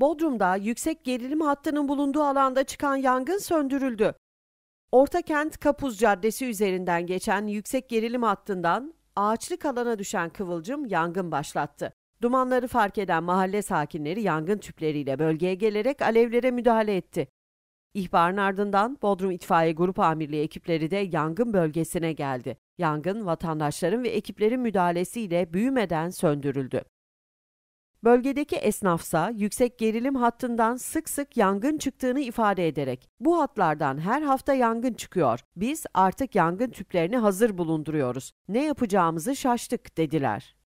Bodrum'da yüksek gerilim hattının bulunduğu alanda çıkan yangın söndürüldü. Ortakent Kapuz Caddesi üzerinden geçen yüksek gerilim hattından ağaçlık alana düşen kıvılcım yangın başlattı. Dumanları fark eden mahalle sakinleri yangın tüpleriyle bölgeye gelerek alevlere müdahale etti. İhbarın ardından Bodrum İtfaiye Grup Amirliği ekipleri de yangın bölgesine geldi. Yangın vatandaşların ve ekiplerin müdahalesiyle büyümeden söndürüldü. Bölgedeki esnafsa yüksek gerilim hattından sık sık yangın çıktığını ifade ederek bu hatlardan her hafta yangın çıkıyor. Biz artık yangın tüplerini hazır bulunduruyoruz. Ne yapacağımızı şaştık dediler.